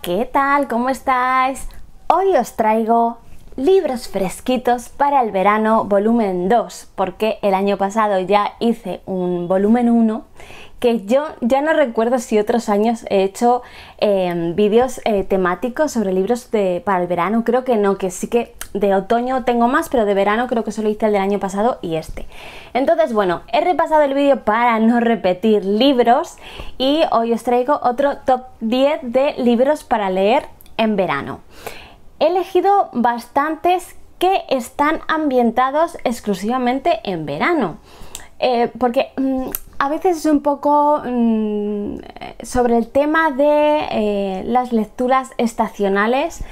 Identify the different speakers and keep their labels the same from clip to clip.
Speaker 1: ¿qué tal? ¿Cómo estáis? Hoy os traigo libros fresquitos para el verano volumen 2, porque el año pasado ya hice un volumen 1 que yo ya no recuerdo si otros años he hecho em, vídeos eh, temáticos sobre libros de, para el verano, creo que no, que sí que de otoño tengo más, pero de verano creo que solo hice el del año pasado y este. Entonces, bueno, he repasado el vídeo para no repetir libros y hoy os traigo otro top 10 de libros para leer en verano. He elegido bastantes que están ambientados exclusivamente en verano. Eh, porque mm, a veces es un poco mm, sobre el tema de eh, las lecturas estacionales.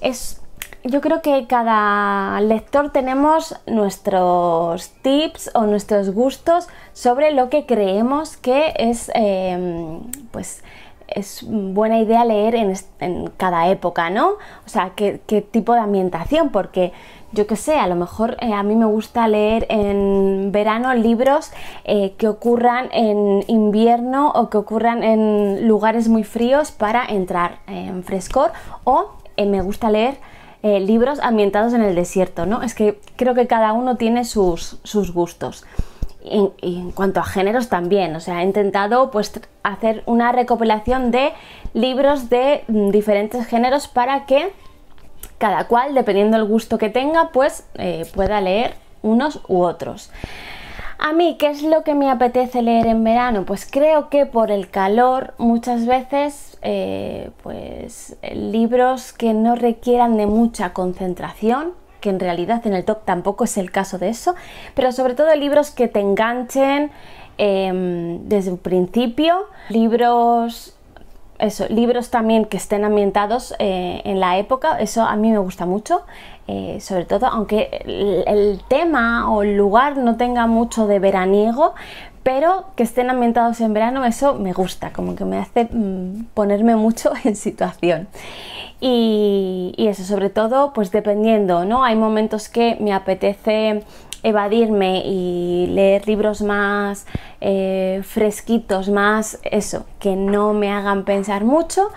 Speaker 1: Es, yo creo que cada lector tenemos nuestros tips o nuestros gustos sobre lo que creemos que es, em, pues, es buena idea leer en, cada época, ¿no? O sea, qué, qué tipo de ambientación, porque yo qué sé, a lo mejor eh, a mí me gusta leer en verano libros eh, que ocurran en invierno o que ocurran en lugares muy fríos para entrar eh, en frescor o me gusta leer libros ambientados en el desierto, ¿no? Es que creo que cada uno tiene sus, sus gustos. Y en, cuanto a géneros también, o sea, he intentado pues hacer una recopilación de libros de mm, diferentes géneros para que cada cual, dependiendo del gusto que tenga, pues eh, pueda leer unos u otros. A mí, ¿qué es lo que me apetece leer en verano? Pues creo que por el calor muchas veces, eh, pues libros que no requieran de mucha concentración, que en realidad en el top tampoco es el caso de eso, pero sobre todo libros que te enganchen em, desde un principio, libros eso, libros también que estén ambientados eh, en la época, eso a mí me gusta mucho, eh, sobre todo aunque el, tema o el lugar no tenga mucho de veraniego, pero que estén ambientados en verano, eso me gusta, como que me hace mm, ponerme mucho en situación. y, eso, sobre todo, pues dependiendo, ¿no? Hay momentos que me apetece evadirme y leer libros más eh, fresquitos, más eso, que no me hagan pensar mucho.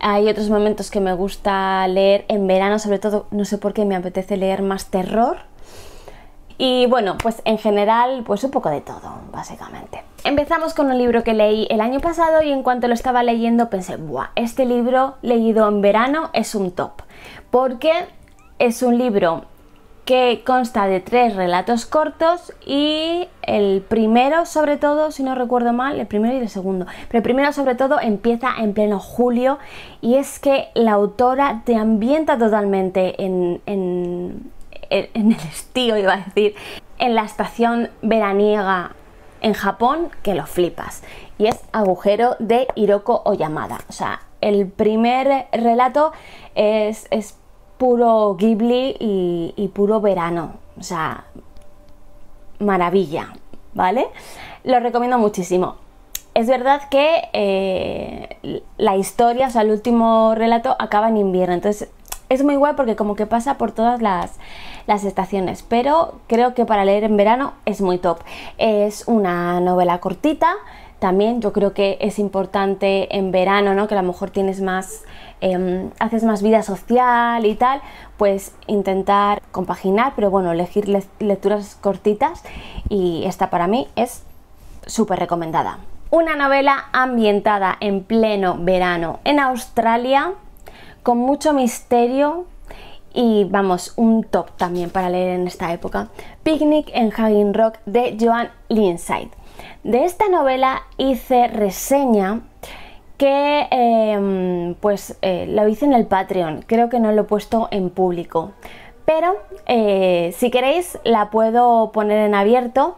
Speaker 1: Hay otros momentos que me gusta leer en verano, sobre todo, no sé por qué me apetece leer más terror. Y bueno, pues en general, pues un poco de todo, básicamente. Empezamos con un libro que leí el año pasado y en cuanto lo estaba leyendo pensé, ¡buah! Este libro leído en verano es un top. Porque es un libro que consta de tres relatos cortos y el primero sobre todo, si no recuerdo mal, el primero y el segundo, pero el primero sobre todo empieza en pleno julio y es que la autora te ambienta totalmente en, en, en el estío, iba a decir, en la estación veraniega en Japón que lo flipas y es Agujero de Hiroko Oyamada, o sea, el primer relato es, es puro Ghibli y, puro verano. O sea, maravilla, ¿vale? Lo recomiendo muchísimo. Es verdad que eh, la historia, o sea, el último relato acaba en invierno, entonces es muy guay porque como que pasa por todas las, las estaciones, pero creo que para leer en verano es muy top. Es una novela cortita, también yo creo que es importante en verano, ¿no? que a lo mejor tienes más, em, haces más vida social y tal, pues intentar compaginar, pero bueno, elegir lecturas cortitas y esta para mí es súper recomendada. Una novela ambientada en pleno verano en Australia, con mucho misterio, y vamos, un top también para leer en esta época. Picnic en Hugging Rock de Joan Linside. De esta novela hice reseña que em, pues eh, lo hice en el Patreon, creo que no lo he puesto en público, pero eh, si queréis la puedo poner en abierto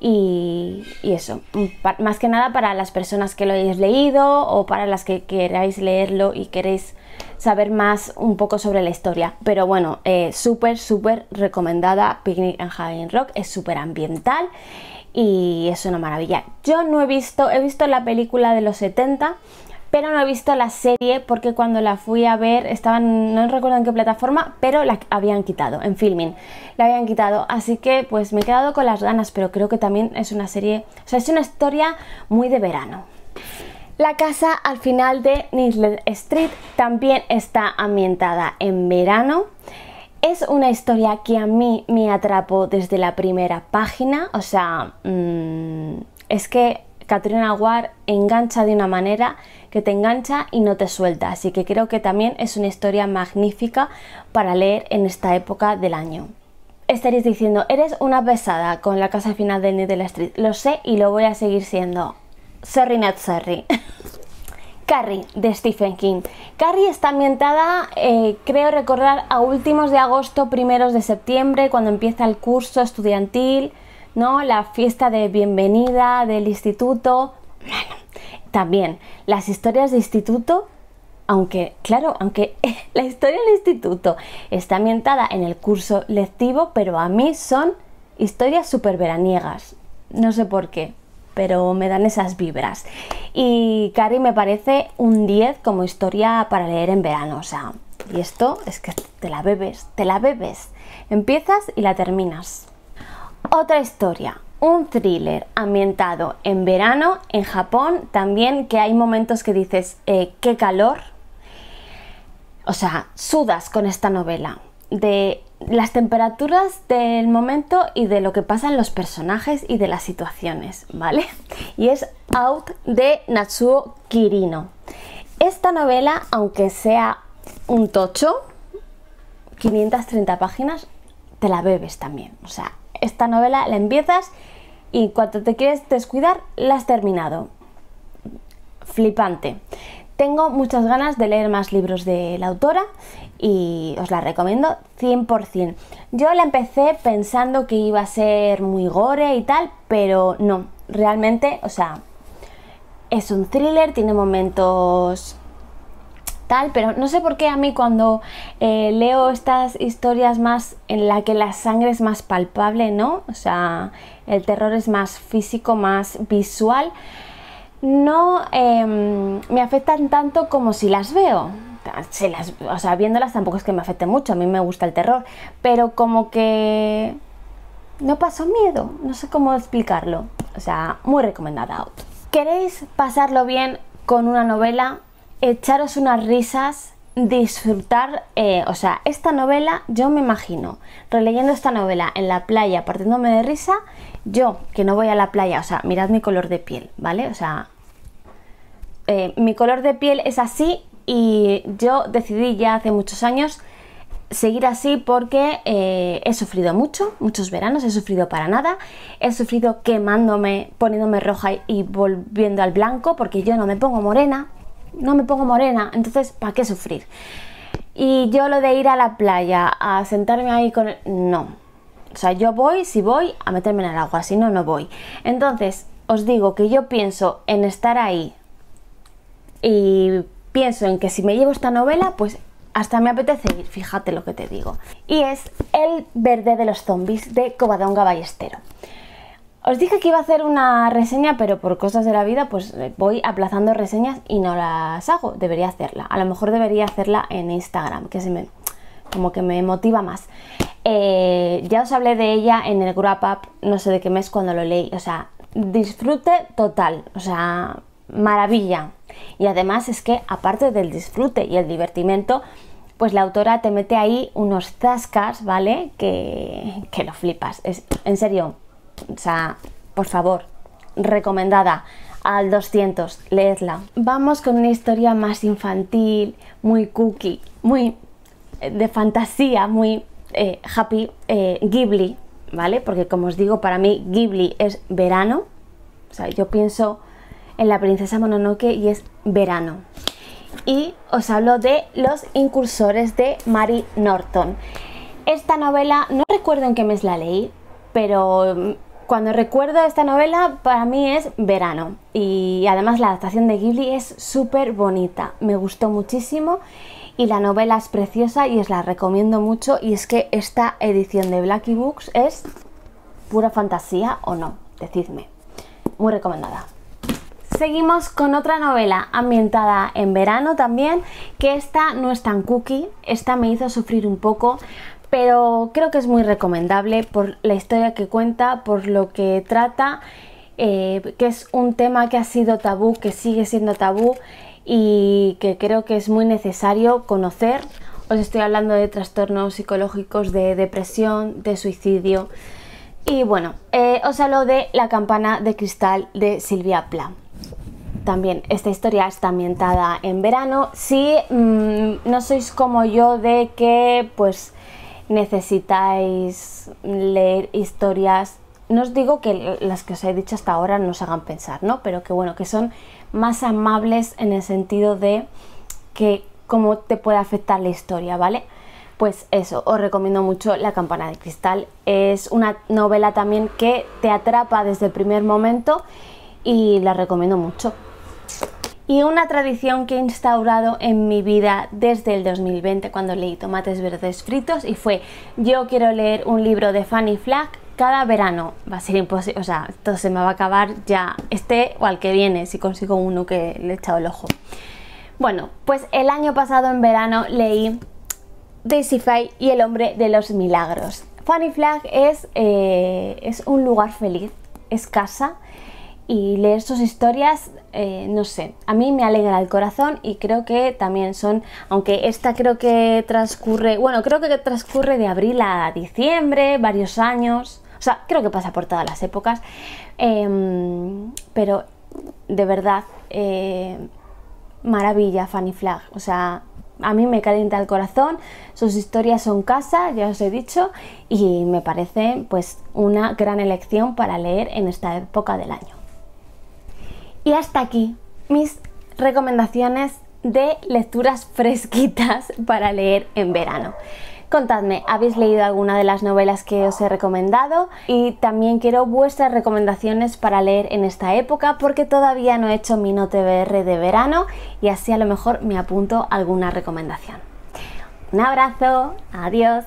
Speaker 1: y, eso, mm, más que nada para las personas que lo hayáis leído o para las que queráis leerlo y queréis saber más un poco sobre la historia. Pero bueno, eh, súper, súper recomendada Picnic and High Rock, es súper ambiental y es una maravilla. Yo no he visto, he visto la película de los 70, pero no he visto la serie porque cuando la fui a ver estaban, no recuerdo en qué plataforma, pero la habían quitado, en filming, la habían quitado, así que pues me he quedado con las ganas, pero creo que también es una serie, o sea, es una historia muy de verano. La casa al final de Nislet Street también está ambientada en verano es una historia que a mí me atrapó desde la primera página, o sea, mm, es que Katrina Aguar engancha de una manera que te engancha y no te suelta, así que creo que también es una historia magnífica para leer en esta época del año. Estaréis diciendo, eres una pesada con la casa final de Needle Street, lo sé y lo voy a seguir siendo. Sorry, not sorry. Carrie de Stephen King. Carrie está ambientada, eh, creo recordar, a últimos de agosto, primeros de septiembre, cuando empieza el curso estudiantil, ¿no? La fiesta de bienvenida del instituto. Bueno, también las historias de instituto, aunque, claro, aunque la historia del instituto está ambientada en el curso lectivo, pero a mí son historias súper veraniegas. No sé por qué pero me dan esas vibras. Y Cari me parece un 10 como historia para leer en verano, o sea, y esto es que te la bebes, te la bebes. Empiezas y la terminas. Otra historia, un thriller ambientado en verano en Japón, también que hay momentos que dices, eh, qué calor. O sea, sudas con esta novela de las temperaturas del momento y de lo que pasan los personajes y de las situaciones, ¿vale? Y es Out de Natsuo Kirino. Esta novela, aunque sea un tocho, 530 páginas, te la bebes también. O sea, esta novela la empiezas y cuando te quieres descuidar, la has terminado. Flipante. Tengo muchas ganas de leer más libros de la autora y os la recomiendo 100%. Yo la empecé pensando que iba a ser muy gore y tal, pero no, realmente, o sea, es un thriller, tiene momentos tal, pero no sé por qué a mí cuando eh, leo estas historias más en la que la sangre es más palpable, ¿no? O sea, el terror es más físico, más visual no em, me afectan tanto como si las veo. o sea, viéndolas tampoco es que me afecte mucho, a mí me gusta el terror, pero como que no paso miedo, no sé cómo explicarlo. O sea, muy recomendada ¿Queréis pasarlo bien con una novela? ¿Echaros unas risas? disfrutar, eh, o sea, esta novela, yo me imagino, releyendo esta novela en la playa, partiéndome de risa, yo que no voy a la playa, o sea, mirad mi color de piel, ¿vale? O sea, eh, mi color de piel es así y yo decidí ya hace muchos años seguir así porque eh, he sufrido mucho, muchos veranos, he sufrido para nada, he sufrido quemándome, poniéndome roja y volviendo al blanco, porque yo no me pongo morena, no me pongo morena, entonces, ¿para qué sufrir? Y yo lo de ir a la playa, a sentarme ahí con... El... No. O sea, yo voy, si voy, a meterme en el agua, si no, no voy. Entonces, os digo que yo pienso en estar ahí y pienso en que si me llevo esta novela, pues hasta me apetece ir, fíjate lo que te digo. Y es El verde de los zombies de Covadonga Ballestero. Os dije que iba a hacer una reseña, pero por cosas de la vida, pues eh, voy aplazando reseñas y no las hago. Debería hacerla. A lo mejor debería hacerla en Instagram, que se me como que me motiva más. Eh, ya os hablé de ella en el grow Up, no sé de qué mes cuando lo leí. O sea, disfrute total. O sea, maravilla. Y además es que aparte del disfrute y el divertimento, pues la autora te mete ahí unos zascas, ¿vale? Que, que lo flipas. Es, en serio, o sea, por favor, recomendada al 200, leedla. Vamos con una historia más infantil, muy cookie, muy eh, de fantasía, muy eh, happy, eh, Ghibli, ¿vale? Porque como os digo, para mí Ghibli es verano, o sea, yo pienso en la princesa Mononoke y es verano. Y os hablo de Los incursores de Mary Norton. Esta novela, no recuerdo en qué mes la leí, pero mm, cuando recuerdo esta novela, para mí es verano. Y además la adaptación de Ghibli es súper bonita. Me gustó muchísimo y la novela es preciosa y os la recomiendo mucho. Y es que esta edición de Blackie Books es pura fantasía o no, decidme. Muy recomendada. Seguimos con otra novela ambientada en verano también, que esta no es tan cookie, esta me hizo sufrir un poco pero creo que es muy recomendable por la historia que cuenta, por lo que trata, eh, que es un tema que ha sido tabú, que sigue siendo tabú y que creo que es muy necesario conocer. Os estoy hablando de trastornos psicológicos, de depresión, de suicidio. Y bueno, eh, os hablo de La campana de cristal de Silvia Pla. También esta historia está ambientada en verano. Si mm, no sois como yo de que pues necesitáis leer historias, no os digo que las que os he dicho hasta ahora no os hagan pensar, ¿no? Pero que bueno, que son más amables en el sentido de que cómo te puede afectar la historia, ¿vale? Pues eso, os recomiendo mucho La campana de cristal. Es una novela también que te atrapa desde el primer momento y la recomiendo mucho. Y una tradición que he instaurado en mi vida desde el 2020 cuando leí Tomates Verdes Fritos y fue yo quiero leer un libro de Fanny Flag cada verano. Va a ser imposible, o sea, esto se me va a acabar ya este o al que viene si consigo uno que le he echado el ojo. Bueno, pues el año pasado en verano leí Daisy Fay y el hombre de los milagros. Fanny Flag es, eh, es un lugar feliz, es casa, y leer sus historias, eh, no sé, a mí me alegra el corazón y creo que también son, aunque esta creo que transcurre, bueno, creo que transcurre de abril a diciembre, varios años, o sea, creo que pasa por todas las épocas, em, pero de verdad, eh, maravilla Fanny Flag, o sea, a mí me calienta el corazón, sus historias son casa, ya os he dicho, y me parece pues una gran elección para leer en esta época del año. Y hasta aquí mis recomendaciones de lecturas fresquitas para leer en verano. Contadme, ¿habéis leído alguna de las novelas que os he recomendado? Y también quiero vuestras recomendaciones para leer en esta época porque todavía no he hecho mi NoteBR de verano y así a lo mejor me apunto alguna recomendación. Un abrazo, adiós.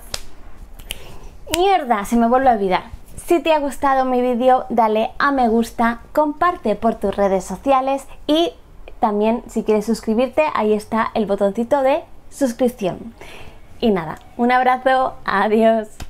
Speaker 1: Mierda, se me vuelve a olvidar. Si te ha gustado mi vídeo, dale a me gusta, comparte por tus redes sociales y también si quieres suscribirte, ahí está el botoncito de suscripción. Y nada, un abrazo, adiós.